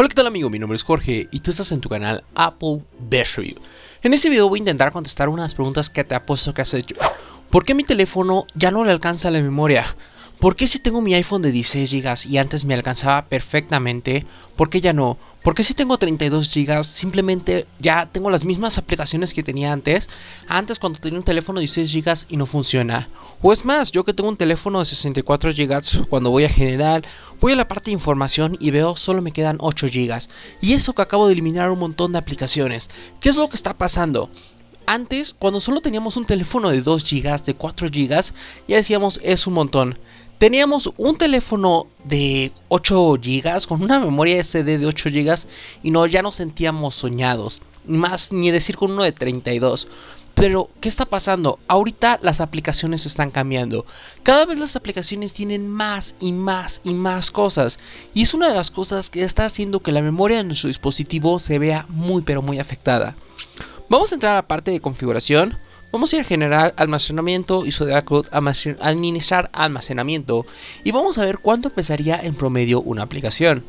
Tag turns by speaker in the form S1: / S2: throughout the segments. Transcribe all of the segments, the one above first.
S1: Hola, ¿qué tal amigo? Mi nombre es Jorge y tú estás en tu canal Apple Best Review. En este video voy a intentar contestar unas preguntas que te ha puesto que has hecho. ¿Por qué mi teléfono ya no le alcanza la memoria? ¿Por qué si tengo mi iPhone de 16 GB y antes me alcanzaba perfectamente, por qué ya no? Porque si tengo 32 GB, simplemente ya tengo las mismas aplicaciones que tenía antes. Antes cuando tenía un teléfono de 16 GB y no funciona. O es más, yo que tengo un teléfono de 64 GB, cuando voy a general, voy a la parte de información y veo solo me quedan 8 GB. Y eso que acabo de eliminar un montón de aplicaciones. ¿Qué es lo que está pasando? Antes, cuando solo teníamos un teléfono de 2 GB, de 4 GB, ya decíamos es un montón. Teníamos un teléfono de 8 GB con una memoria SD de 8 GB y no, ya nos sentíamos soñados. Ni más ni decir con uno de 32. Pero, ¿qué está pasando? Ahorita las aplicaciones están cambiando. Cada vez las aplicaciones tienen más y más y más cosas. Y es una de las cosas que está haciendo que la memoria de nuestro dispositivo se vea muy pero muy afectada. Vamos a entrar a la parte de configuración. Vamos a ir a generar almacenamiento y su administrar almacenamiento y vamos a ver cuánto pesaría en promedio una aplicación.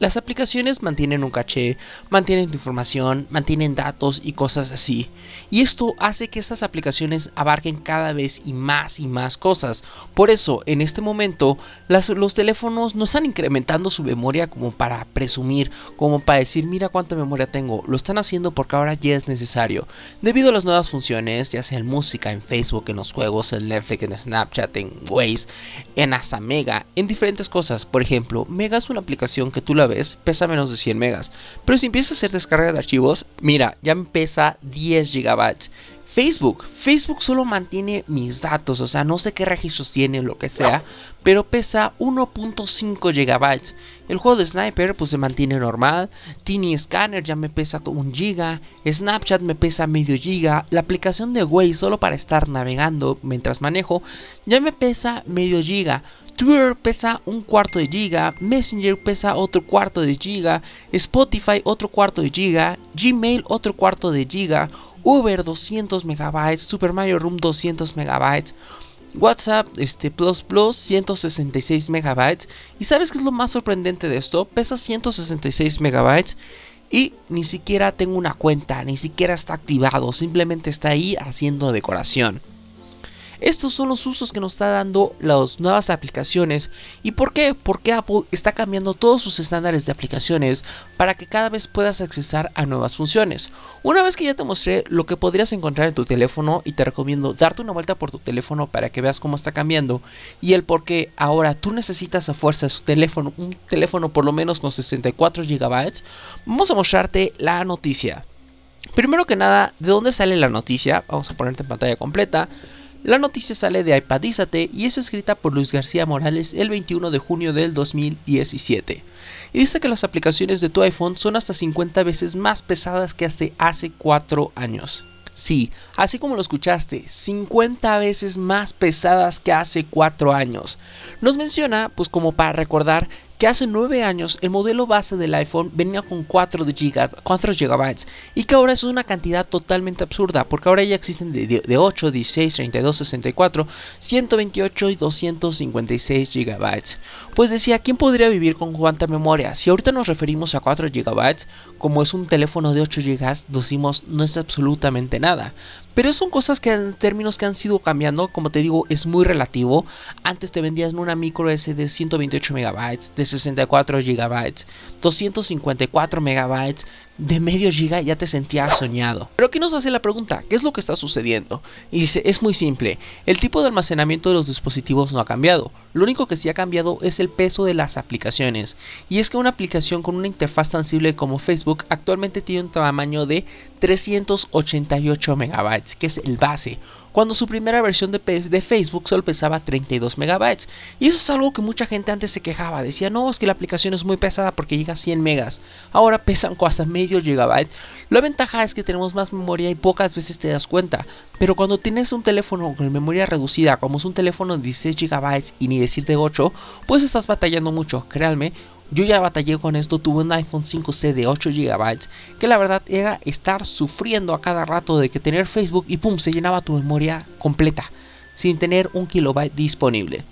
S1: Las aplicaciones mantienen un caché, mantienen información, mantienen datos y cosas así. Y esto hace que estas aplicaciones abarquen cada vez y más y más cosas. Por eso, en este momento, los teléfonos no están incrementando su memoria como para presumir, como para decir, mira cuánta memoria tengo. Lo están haciendo porque ahora ya es necesario. Debido a las nuevas funciones, ya sea en música, en Facebook, en los juegos, en Netflix, en Snapchat, en Waze, en hasta Mega, en diferentes cosas. Por ejemplo, Mega es una aplicación que tú la Vez pesa menos de 100 megas. Pero si empiezas a hacer descarga de archivos, mira, ya pesa 10 gigabytes. Facebook. Facebook solo mantiene mis datos, o sea, no sé qué registros tiene, lo que sea, pero pesa 1.5 GB. El juego de Sniper pues se mantiene normal, Tiny Scanner ya me pesa 1 GB, Snapchat me pesa medio GB, la aplicación de Way solo para estar navegando mientras manejo ya me pesa medio GB. Twitter pesa un cuarto de giga, Messenger pesa otro cuarto de giga, Spotify otro cuarto de giga, Gmail otro cuarto de giga, Uber 200 MB, Super Mario Room 200 MB, WhatsApp este, Plus Plus 166 MB. ¿Y sabes qué es lo más sorprendente de esto? Pesa 166 MB y ni siquiera tengo una cuenta, ni siquiera está activado, simplemente está ahí haciendo decoración. Estos son los usos que nos está dando las nuevas aplicaciones. ¿Y por qué? Porque Apple está cambiando todos sus estándares de aplicaciones para que cada vez puedas accesar a nuevas funciones. Una vez que ya te mostré lo que podrías encontrar en tu teléfono y te recomiendo darte una vuelta por tu teléfono para que veas cómo está cambiando y el por qué ahora tú necesitas a fuerza su teléfono, un teléfono por lo menos con 64 GB, vamos a mostrarte la noticia. Primero que nada, ¿de dónde sale la noticia? Vamos a ponerte en pantalla completa. La noticia sale de iPadízate y es escrita por Luis García Morales el 21 de junio del 2017. Y dice que las aplicaciones de tu iPhone son hasta 50 veces más pesadas que hasta hace 4 años. Sí, así como lo escuchaste, 50 veces más pesadas que hace 4 años. Nos menciona, pues como para recordar, que hace 9 años el modelo base del iPhone venía con 4 GB, y que ahora es una cantidad totalmente absurda porque ahora ya existen de, 8, 16, 32, 64, 128 y 256 GB. Pues decía, ¿quién podría vivir con cuánta memoria? Si ahorita nos referimos a 4 GB, como es un teléfono de 8 GB, decimos no es absolutamente nada. Pero son cosas que en términos que han sido cambiando, como te digo, es muy relativo. Antes te vendías una micro S de 128 MB, 64 GB, 254 MB, de medio giga ya te sentías soñado. Pero aquí nos hace la pregunta, ¿qué es lo que está sucediendo? Y dice, es muy simple, el tipo de almacenamiento de los dispositivos no ha cambiado, lo único que sí ha cambiado es el peso de las aplicaciones, y es que una aplicación con una interfaz sensible como Facebook actualmente tiene un tamaño de 388 megabytes, que es el base, cuando su primera versión de, Facebook solo pesaba 32 megabytes. Y eso es algo que mucha gente antes se quejaba, decía, no, es que la aplicación es muy pesada porque llega a 100 megas, ahora pesan cosas medio gigabyte. La ventaja es que tenemos más memoria y pocas veces te das cuenta, pero cuando tienes un teléfono con memoria reducida, como es un teléfono de 16 GB y ni decirte 8, pues estás batallando mucho, créanme. Yo ya batallé con esto, tuve un iPhone 5C de 8 GB, que la verdad era estar sufriendo a cada rato de que tener Facebook y pum, se llenaba tu memoria completa, sin tener un kilobyte disponible.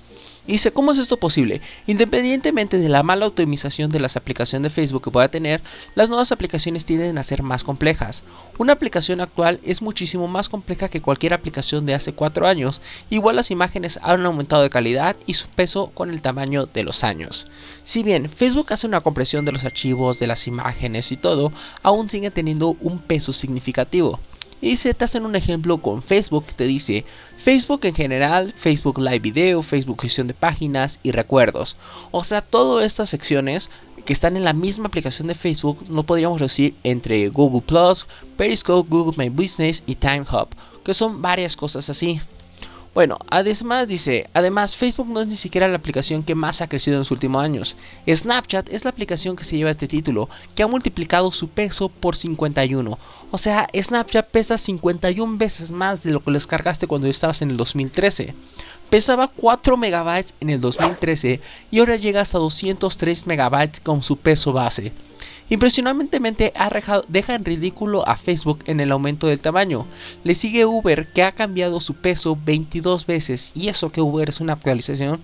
S1: Dice, ¿cómo es esto posible? Independientemente de la mala optimización de las aplicaciones de Facebook que pueda tener, las nuevas aplicaciones tienden a ser más complejas. Una aplicación actual es muchísimo más compleja que cualquier aplicación de hace 4 años, igual las imágenes han aumentado de calidad y su peso con el tamaño de los años. Si bien Facebook hace una compresión de los archivos, de las imágenes y todo, aún sigue teniendo un peso significativo. Y se te hacen un ejemplo con Facebook que te dice Facebook en general, Facebook Live Video, Facebook gestión de páginas y recuerdos. O sea, todas estas secciones que están en la misma aplicación de Facebook, no podríamos decir entre Google Plus, Periscope, Google My Business y Time Hub, que son varias cosas así. Bueno, además dice, además Facebook no es ni siquiera la aplicación que más ha crecido en los últimos años. Snapchat es la aplicación que se lleva este título, que ha multiplicado su peso por 51. O sea, Snapchat pesa 51 veces más de lo que descargaste cuando estabas en el 2013. Pesaba 4 MB en el 2013 y ahora llega hasta 203 MB con su peso base. Impresionantemente deja en ridículo a Facebook en el aumento del tamaño. Le sigue Uber que ha cambiado su peso 22 veces y eso que Uber es una actualización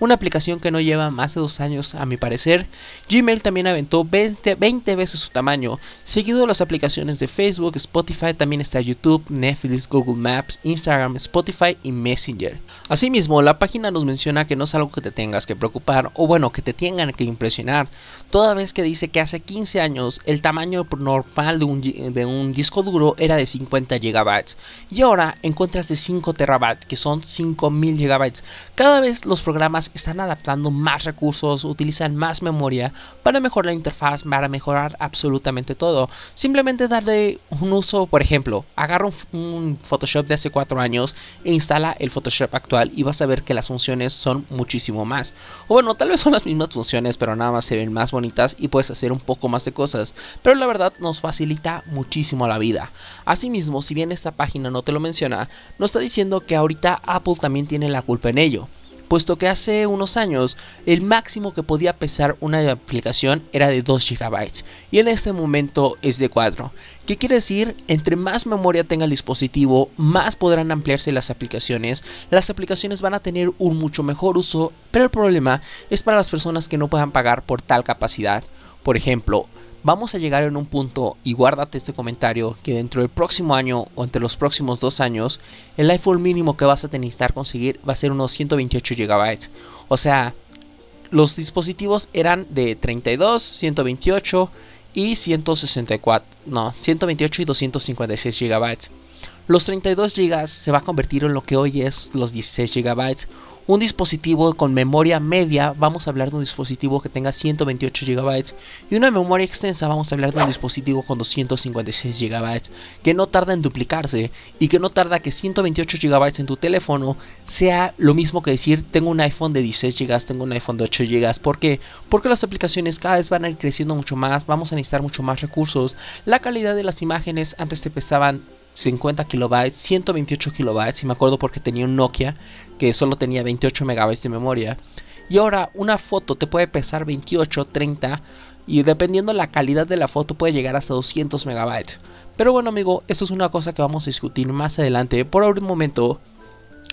S1: una aplicación que no lleva más de dos años a mi parecer. Gmail también aventó 20, 20 veces su tamaño, seguido de las aplicaciones de Facebook, Spotify, también está YouTube, Netflix, Google Maps, Instagram, Spotify y Messenger. Asimismo, la página nos menciona que no es algo que te tengas que preocupar o bueno, que te tengan que impresionar, toda vez que dice que hace 15 años el tamaño normal de un, de un disco duro era de 50 GB y ahora encuentras de 5 TB, que son 5000 GB. Cada vez los programas están adaptando más recursos, utilizan más memoria para mejorar la interfaz, para mejorar absolutamente todo. Simplemente darle un uso, por ejemplo, agarra un, un Photoshop de hace 4 años e instala el Photoshop actual y vas a ver que las funciones son muchísimo más. O bueno, tal vez son las mismas funciones, pero nada más se ven más bonitas y puedes hacer un poco más de cosas. Pero la verdad nos facilita muchísimo la vida. Asimismo, si bien esta página no te lo menciona, nos está diciendo que ahorita Apple también tiene la culpa en ello puesto que hace unos años el máximo que podía pesar una aplicación era de 2 GB y en este momento es de 4. ¿Qué quiere decir? Entre más memoria tenga el dispositivo, más podrán ampliarse las aplicaciones, las aplicaciones van a tener un mucho mejor uso, pero el problema es para las personas que no puedan pagar por tal capacidad. Por ejemplo, vamos a llegar en un punto, y guárdate este comentario, que dentro del próximo año o entre los próximos dos años, el iPhone mínimo que vas a necesitar conseguir va a ser unos 128 GB. O sea, los dispositivos eran de 32, 128 y 164, no, 128 y 256 GB. Los 32 GB se va a convertir en lo que hoy es los 16 GB. Un dispositivo con memoria media, vamos a hablar de un dispositivo que tenga 128 GB. Y una memoria extensa, vamos a hablar de un dispositivo con 256 GB. Que no tarda en duplicarse y que no tarda que 128 GB en tu teléfono sea lo mismo que decir tengo un iPhone de 16 GB, tengo un iPhone de 8 GB. ¿Por qué? Porque las aplicaciones cada vez van a ir creciendo mucho más, vamos a necesitar mucho más recursos. La calidad de las imágenes antes te pesaban 50 kilobytes, 128 kilobytes, y me acuerdo porque tenía un Nokia que solo tenía 28 megabytes de memoria. Y ahora una foto te puede pesar 28, 30 y dependiendo la calidad de la foto puede llegar hasta 200 megabytes. Pero bueno amigo, eso es una cosa que vamos a discutir más adelante. Por ahora un momento,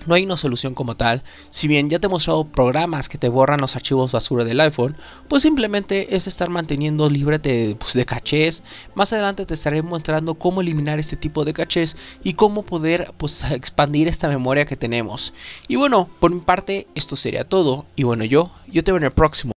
S1: no hay una solución como tal. Si bien ya te he mostrado programas que te borran los archivos basura del iPhone, pues simplemente es estar manteniendo libre pues, de, cachés. Más adelante te estaré mostrando cómo eliminar este tipo de cachés y cómo poder pues, expandir esta memoria que tenemos. Y bueno, por mi parte esto sería todo. Y bueno, yo, yo te veo en el próximo.